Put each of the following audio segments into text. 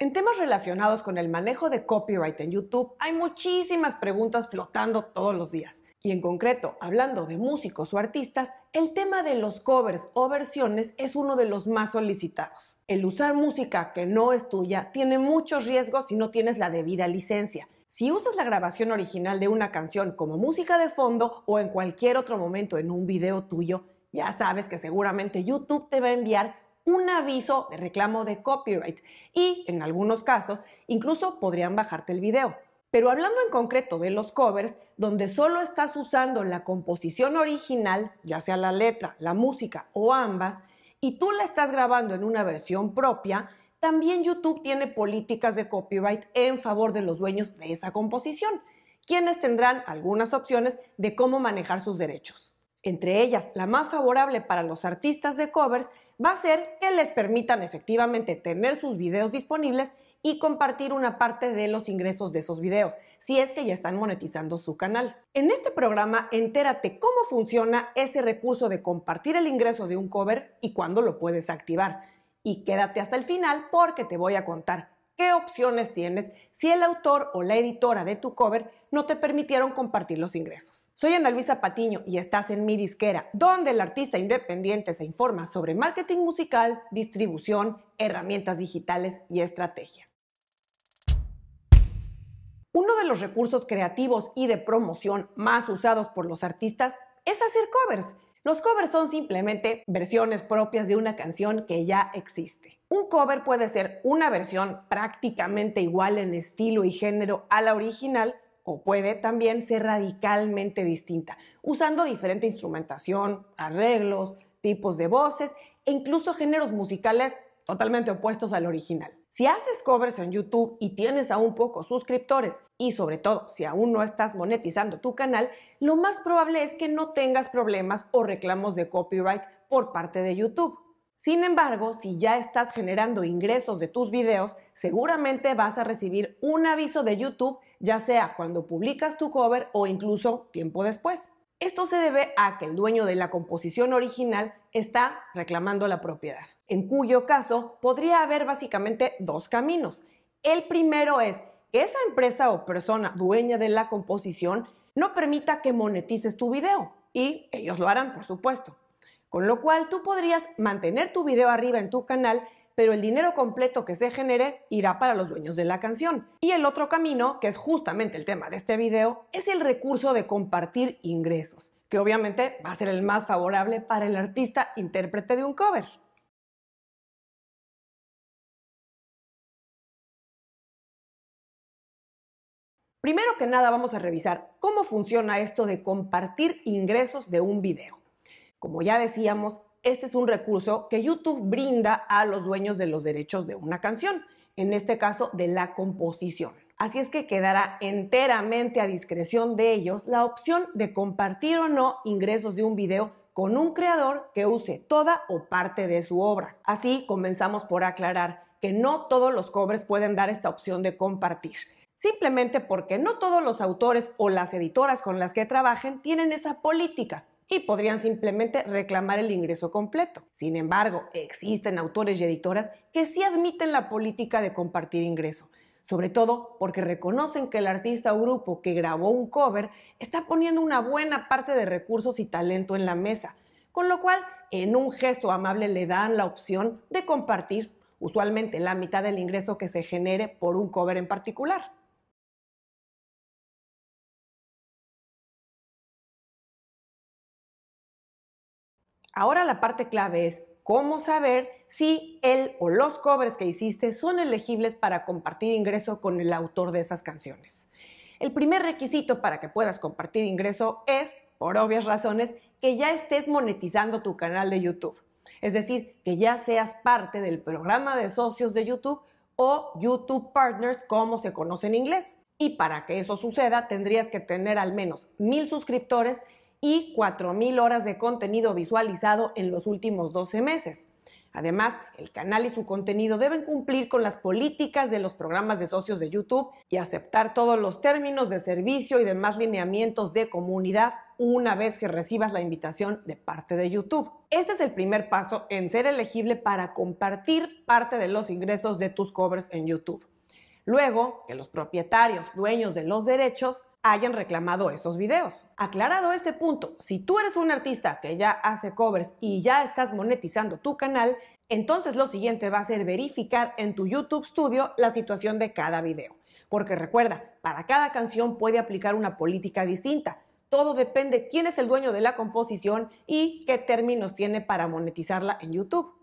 En temas relacionados con el manejo de copyright en YouTube, hay muchísimas preguntas flotando todos los días. Y en concreto, hablando de músicos o artistas, el tema de los covers o versiones es uno de los más solicitados. El usar música que no es tuya tiene muchos riesgos si no tienes la debida licencia. Si usas la grabación original de una canción como música de fondo o en cualquier otro momento en un video tuyo, ya sabes que seguramente YouTube te va a enviar un aviso de reclamo de copyright y, en algunos casos, incluso podrían bajarte el video. Pero hablando en concreto de los covers, donde solo estás usando la composición original, ya sea la letra, la música o ambas, y tú la estás grabando en una versión propia, también YouTube tiene políticas de copyright en favor de los dueños de esa composición, quienes tendrán algunas opciones de cómo manejar sus derechos entre ellas la más favorable para los artistas de covers, va a ser que les permitan efectivamente tener sus videos disponibles y compartir una parte de los ingresos de esos videos, si es que ya están monetizando su canal. En este programa entérate cómo funciona ese recurso de compartir el ingreso de un cover y cuándo lo puedes activar. Y quédate hasta el final porque te voy a contar ¿Qué opciones tienes si el autor o la editora de tu cover no te permitieron compartir los ingresos? Soy Ana Luisa Patiño y estás en Mi Disquera, donde el artista independiente se informa sobre marketing musical, distribución, herramientas digitales y estrategia. Uno de los recursos creativos y de promoción más usados por los artistas es hacer covers. Los covers son simplemente versiones propias de una canción que ya existe. Un cover puede ser una versión prácticamente igual en estilo y género a la original o puede también ser radicalmente distinta, usando diferente instrumentación, arreglos, tipos de voces e incluso géneros musicales totalmente opuestos al original. Si haces covers en YouTube y tienes aún pocos suscriptores y sobre todo si aún no estás monetizando tu canal, lo más probable es que no tengas problemas o reclamos de copyright por parte de YouTube. Sin embargo, si ya estás generando ingresos de tus videos, seguramente vas a recibir un aviso de YouTube, ya sea cuando publicas tu cover o incluso tiempo después. Esto se debe a que el dueño de la composición original está reclamando la propiedad, en cuyo caso podría haber básicamente dos caminos. El primero es que esa empresa o persona dueña de la composición no permita que monetices tu video, y ellos lo harán, por supuesto. Con lo cual tú podrías mantener tu video arriba en tu canal, pero el dinero completo que se genere irá para los dueños de la canción. Y el otro camino, que es justamente el tema de este video, es el recurso de compartir ingresos, que obviamente va a ser el más favorable para el artista intérprete de un cover. Primero que nada vamos a revisar cómo funciona esto de compartir ingresos de un video. Como ya decíamos, este es un recurso que YouTube brinda a los dueños de los derechos de una canción, en este caso de la composición. Así es que quedará enteramente a discreción de ellos la opción de compartir o no ingresos de un video con un creador que use toda o parte de su obra. Así comenzamos por aclarar que no todos los cobres pueden dar esta opción de compartir, simplemente porque no todos los autores o las editoras con las que trabajen tienen esa política y podrían simplemente reclamar el ingreso completo. Sin embargo, existen autores y editoras que sí admiten la política de compartir ingreso, sobre todo porque reconocen que el artista o grupo que grabó un cover está poniendo una buena parte de recursos y talento en la mesa, con lo cual en un gesto amable le dan la opción de compartir usualmente la mitad del ingreso que se genere por un cover en particular. Ahora la parte clave es cómo saber si él o los cobres que hiciste son elegibles para compartir ingreso con el autor de esas canciones. El primer requisito para que puedas compartir ingreso es, por obvias razones, que ya estés monetizando tu canal de YouTube. Es decir, que ya seas parte del programa de socios de YouTube o YouTube Partners, como se conoce en inglés. Y para que eso suceda, tendrías que tener al menos mil suscriptores y 4.000 horas de contenido visualizado en los últimos 12 meses. Además, el canal y su contenido deben cumplir con las políticas de los programas de socios de YouTube y aceptar todos los términos de servicio y demás lineamientos de comunidad una vez que recibas la invitación de parte de YouTube. Este es el primer paso en ser elegible para compartir parte de los ingresos de tus covers en YouTube. Luego, que los propietarios, dueños de los derechos, hayan reclamado esos videos. Aclarado ese punto, si tú eres un artista que ya hace covers y ya estás monetizando tu canal, entonces lo siguiente va a ser verificar en tu YouTube Studio la situación de cada video. Porque recuerda, para cada canción puede aplicar una política distinta. Todo depende quién es el dueño de la composición y qué términos tiene para monetizarla en YouTube.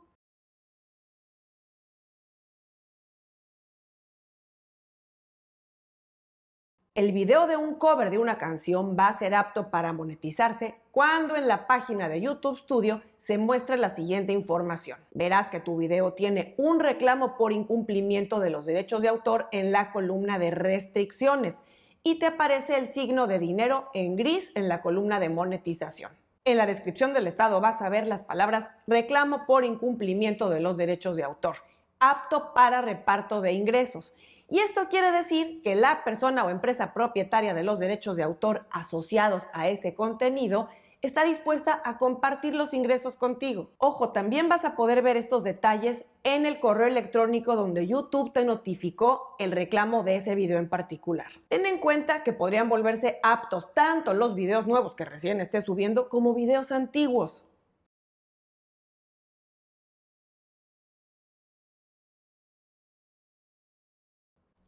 El video de un cover de una canción va a ser apto para monetizarse cuando en la página de YouTube Studio se muestra la siguiente información. Verás que tu video tiene un reclamo por incumplimiento de los derechos de autor en la columna de restricciones y te aparece el signo de dinero en gris en la columna de monetización. En la descripción del estado vas a ver las palabras reclamo por incumplimiento de los derechos de autor, apto para reparto de ingresos y esto quiere decir que la persona o empresa propietaria de los derechos de autor asociados a ese contenido está dispuesta a compartir los ingresos contigo. Ojo, también vas a poder ver estos detalles en el correo electrónico donde YouTube te notificó el reclamo de ese video en particular. Ten en cuenta que podrían volverse aptos tanto los videos nuevos que recién estés subiendo como videos antiguos.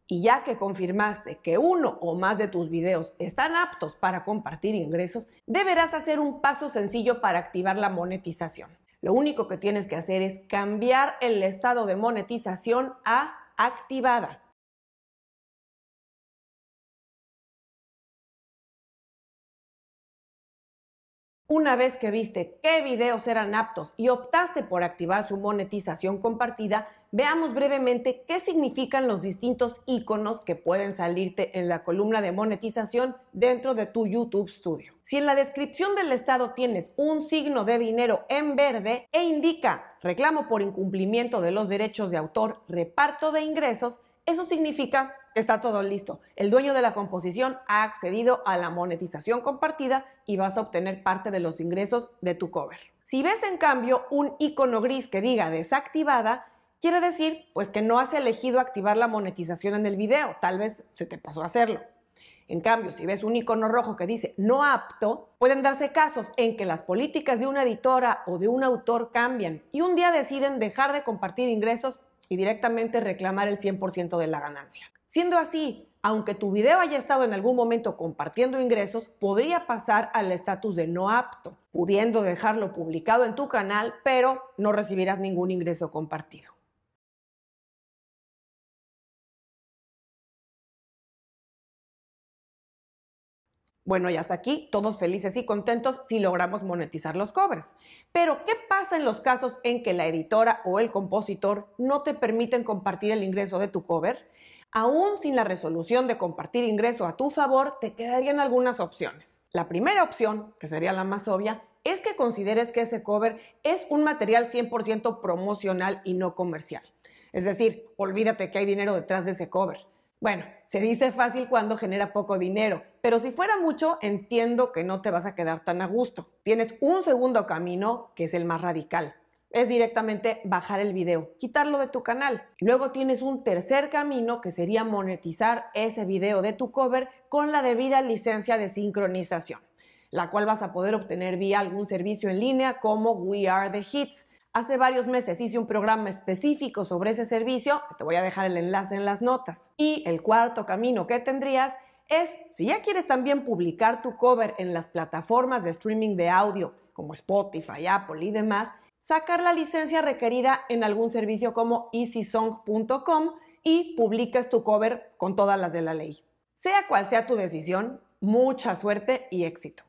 Y ya que confirmaste que uno o más de tus videos están aptos para compartir ingresos, deberás hacer un paso sencillo para activar la monetización. Lo único que tienes que hacer es cambiar el estado de monetización a activada. Una vez que viste qué videos eran aptos y optaste por activar su monetización compartida, veamos brevemente qué significan los distintos iconos que pueden salirte en la columna de monetización dentro de tu YouTube Studio. Si en la descripción del estado tienes un signo de dinero en verde e indica reclamo por incumplimiento de los derechos de autor, reparto de ingresos, eso significa que está todo listo. El dueño de la composición ha accedido a la monetización compartida y vas a obtener parte de los ingresos de tu cover. Si ves en cambio un icono gris que diga desactivada, quiere decir pues que no has elegido activar la monetización en el video, tal vez se te pasó a hacerlo. En cambio, si ves un icono rojo que dice no apto, pueden darse casos en que las políticas de una editora o de un autor cambian y un día deciden dejar de compartir ingresos y directamente reclamar el 100% de la ganancia. Siendo así, aunque tu video haya estado en algún momento compartiendo ingresos, podría pasar al estatus de no apto, pudiendo dejarlo publicado en tu canal, pero no recibirás ningún ingreso compartido. Bueno, y hasta aquí todos felices y contentos si logramos monetizar los covers. Pero, ¿qué pasa en los casos en que la editora o el compositor no te permiten compartir el ingreso de tu cover? Aún sin la resolución de compartir ingreso a tu favor, te quedarían algunas opciones. La primera opción, que sería la más obvia, es que consideres que ese cover es un material 100% promocional y no comercial. Es decir, olvídate que hay dinero detrás de ese cover bueno, se dice fácil cuando genera poco dinero, pero si fuera mucho, entiendo que no te vas a quedar tan a gusto. Tienes un segundo camino, que es el más radical. Es directamente bajar el video, quitarlo de tu canal. Luego tienes un tercer camino que sería monetizar ese video de tu cover con la debida licencia de sincronización, la cual vas a poder obtener vía algún servicio en línea como We Are the Hits Hace varios meses hice un programa específico sobre ese servicio, te voy a dejar el enlace en las notas. Y el cuarto camino que tendrías es, si ya quieres también publicar tu cover en las plataformas de streaming de audio como Spotify, Apple y demás, sacar la licencia requerida en algún servicio como easysong.com y publicas tu cover con todas las de la ley. Sea cual sea tu decisión, mucha suerte y éxito.